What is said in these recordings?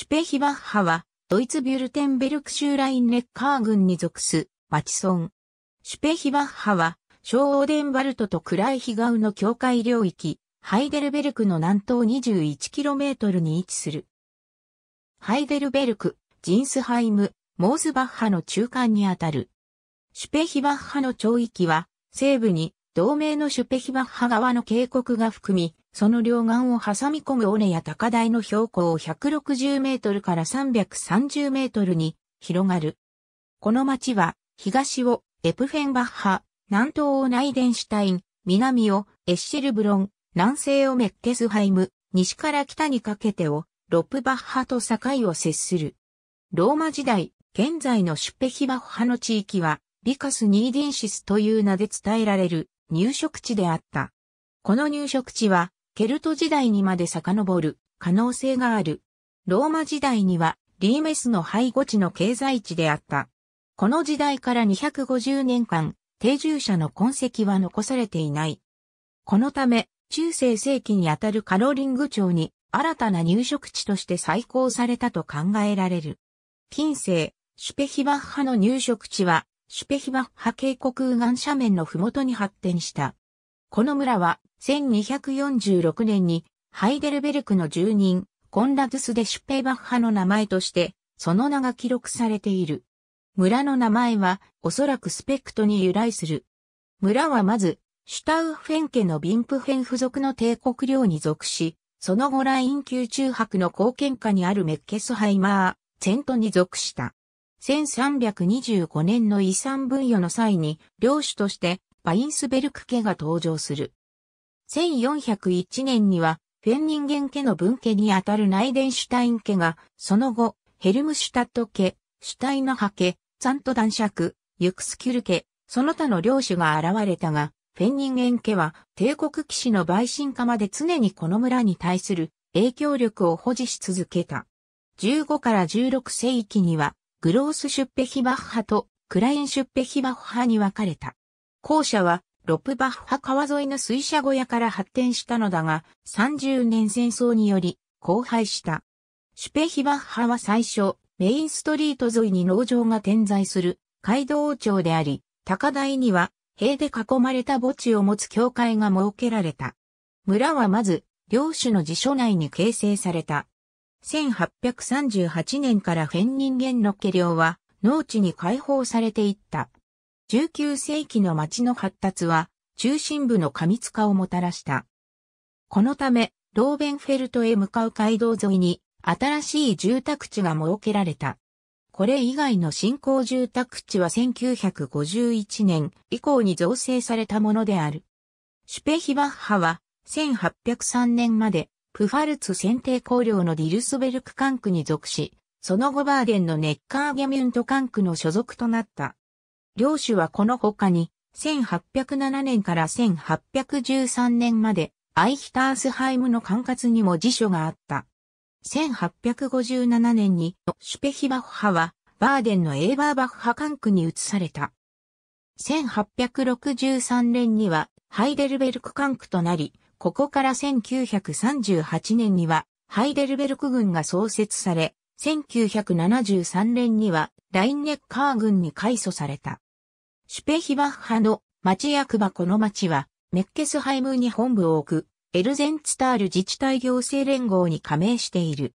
シュペヒバッハは、ドイツビュルテンベルク州ラインネッカー郡に属す、町村。シュペヒバッハは、小オーデンバルトとクライヒガウの境界領域、ハイデルベルクの南東 21km に位置する。ハイデルベルク、ジンスハイム、モースバッハの中間にあたる。シュペヒバッハの町域は、西部に同盟のシュペヒバッハ側の渓谷が含み、その両岸を挟み込む尾根や高台の標高を160メートルから330メートルに広がる。この町は、東をエプフェンバッハ、南東をナイデンシュタイン、南をエッシェルブロン、南西をメッケスハイム、西から北にかけてをロップバッハと境を接する。ローマ時代、現在のシュペヒバッハの地域は、ビカス・ニーディンシスという名で伝えられる入植地であった。この入植地は、ケルト時代にまで遡る可能性がある。ローマ時代には、リーメスの背後地の経済地であった。この時代から250年間、定住者の痕跡は残されていない。このため、中世世紀にあたるカロリング町に新たな入植地として再興されたと考えられる。近世、シュペヒバッハの入植地はシュペヒバッハ渓谷右岸斜面の麓に発展した。この村は1246年にハイデルベルクの住人、コンラドゥス・デ・シュペイバッハの名前として、その名が記録されている。村の名前は、おそらくスペクトに由来する。村はまず、シュタウフェン家のビンプフェン付属の帝国領に属し、その後ライン級中伯の貢献下にあるメッケスハイマー、セントに属した。1325年の遺産分与の際に、領主としてバインスベルク家が登場する。1401年には、フェンニンゲン家の分家にあたるナイデンシュタイン家が、その後、ヘルムシュタット家、シュタイナハ家、ザント男爵、ユクスキュル家、その他の領主が現れたが、フェンニンゲン家は帝国騎士の陪審家まで常にこの村に対する影響力を保持し続けた。15から16世紀にはグロースシュッペヒバッハとクラインシュッペヒバッハに分かれた。後者はロプバッハ川沿いの水車小屋から発展したのだが、30年戦争により荒廃した。シュペヒバッハは最初、メインストリート沿いに農場が点在する街道町であり、高台には塀で囲まれた墓地を持つ教会が設けられた。村はまず、領主の辞書内に形成された1838年からフェン人間の家領は農地に解放されていった。19世紀の町の発達は中心部の過密化をもたらした。このため、ローベンフェルトへ向かう街道沿いに新しい住宅地が設けられた。これ以外の新興住宅地は1951年以降に造成されたものである。シュペヒバッハは1803年までプファルツ選定工領のディルスベルク管区に属し、その後バーデンのネッカーゲミュント管区の所属となった。領主はこの他に、1807年から1813年まで、アイヒタースハイムの管轄にも辞書があった。1857年にシュペヒバッハはバーデンのエーバーバッハ管区に移された。1863年にはハイデルベルク管区となり、ここから1938年にはハイデルベルク軍が創設され、1973年にはラインネッカー軍に改組された。シュペヒバッハの町役場この町は、メッケスハイムに本部を置く、エルゼンツタール自治体行政連合に加盟している。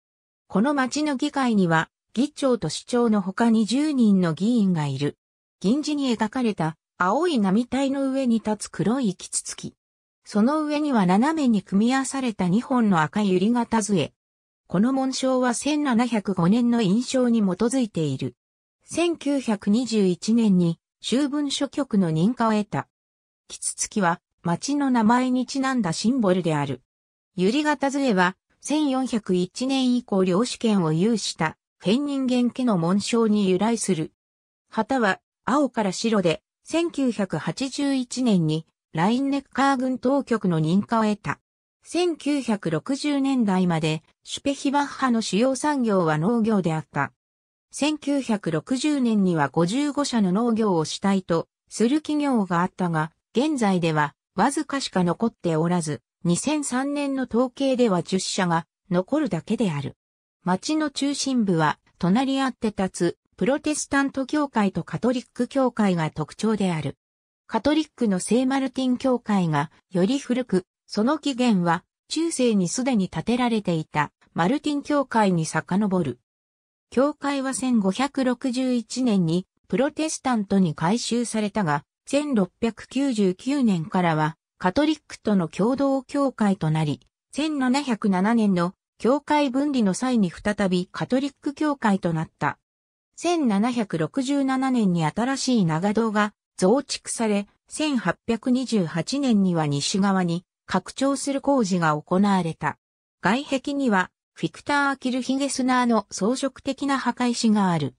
この町の議会には、議長と市長の他に10人の議員がいる。銀字に描かれた青い波体の上に立つ黒いキツツキ。その上には斜めに組み合わされた2本の赤い百合型杖。この紋章は1705年の印象に基づいている。1921年に修文書局の認可を得た。キツツキは町の名前にちなんだシンボルである。百合型杖は1401年以降領主権を有したフェン人間家の紋章に由来する。旗は青から白で1981年にラインネッカー軍当局の認可を得た。1960年代までシュペヒバッハの主要産業は農業であった。1960年には55社の農業を主体とする企業があったが、現在ではわずかしか残っておらず、2003年の統計では10社が残るだけである。町の中心部は隣り合って立つプロテスタント教会とカトリック教会が特徴である。カトリックの聖マルティン教会がより古く、その起源は中世にすでに建てられていたマルティン教会に遡る。教会は1561年にプロテスタントに改修されたが、1699年からはカトリックとの共同教会となり、1707年の教会分離の際に再びカトリック教会となった。1767年に新しい長堂が増築され、1828年には西側に拡張する工事が行われた。外壁には、フィクター・アキル・ヒゲスナーの装飾的な墓石がある。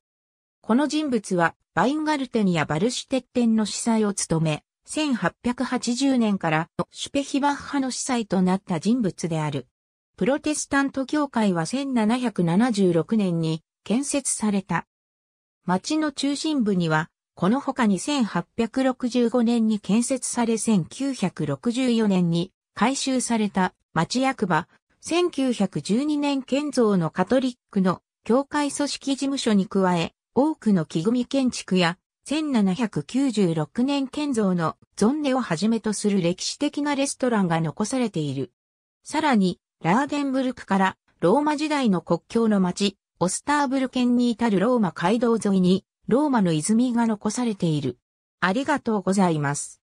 この人物は、バインガルテンやバルシュテッテンの司祭を務め、1880年からシュペヒバッハの司祭となった人物である。プロテスタント教会は1776年に建設された。町の中心部にはこの他に1 8 6 5年に建設され1964年に改修された町役場、1912年建造のカトリックの教会組織事務所に加え、多くの木組建築や1796年建造のゾンネをはじめとする歴史的なレストランが残されている。さらに、ラーデンブルクからローマ時代の国境の町、オスターブル県に至るローマ街道沿いにローマの泉が残されている。ありがとうございます。